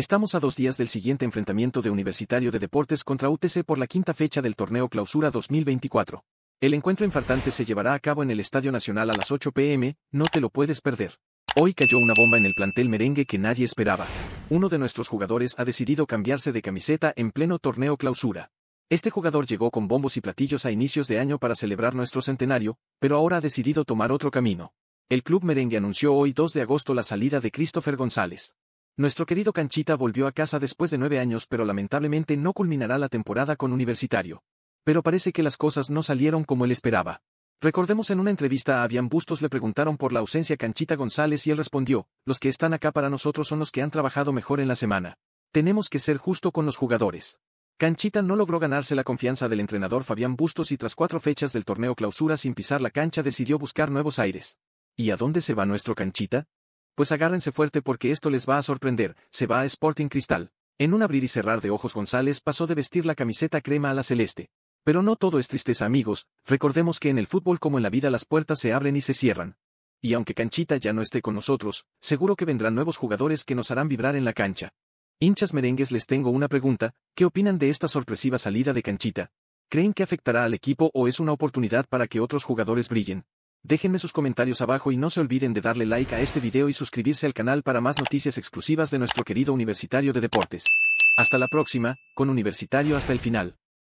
Estamos a dos días del siguiente enfrentamiento de Universitario de Deportes contra UTC por la quinta fecha del torneo Clausura 2024. El encuentro infartante se llevará a cabo en el Estadio Nacional a las 8 pm, no te lo puedes perder. Hoy cayó una bomba en el plantel merengue que nadie esperaba. Uno de nuestros jugadores ha decidido cambiarse de camiseta en pleno torneo Clausura. Este jugador llegó con bombos y platillos a inicios de año para celebrar nuestro centenario, pero ahora ha decidido tomar otro camino. El club merengue anunció hoy 2 de agosto la salida de Christopher González. Nuestro querido Canchita volvió a casa después de nueve años pero lamentablemente no culminará la temporada con Universitario. Pero parece que las cosas no salieron como él esperaba. Recordemos en una entrevista a Avian Bustos le preguntaron por la ausencia Canchita González y él respondió, los que están acá para nosotros son los que han trabajado mejor en la semana. Tenemos que ser justo con los jugadores. Canchita no logró ganarse la confianza del entrenador Fabián Bustos y tras cuatro fechas del torneo clausura sin pisar la cancha decidió buscar nuevos aires. ¿Y a dónde se va nuestro Canchita? Pues agárrense fuerte porque esto les va a sorprender, se va a Sporting Cristal. En un abrir y cerrar de ojos González pasó de vestir la camiseta crema a la celeste. Pero no todo es tristeza amigos, recordemos que en el fútbol como en la vida las puertas se abren y se cierran. Y aunque Canchita ya no esté con nosotros, seguro que vendrán nuevos jugadores que nos harán vibrar en la cancha. Hinchas merengues les tengo una pregunta, ¿qué opinan de esta sorpresiva salida de Canchita? ¿Creen que afectará al equipo o es una oportunidad para que otros jugadores brillen? Déjenme sus comentarios abajo y no se olviden de darle like a este video y suscribirse al canal para más noticias exclusivas de nuestro querido Universitario de Deportes. Hasta la próxima, con Universitario hasta el final.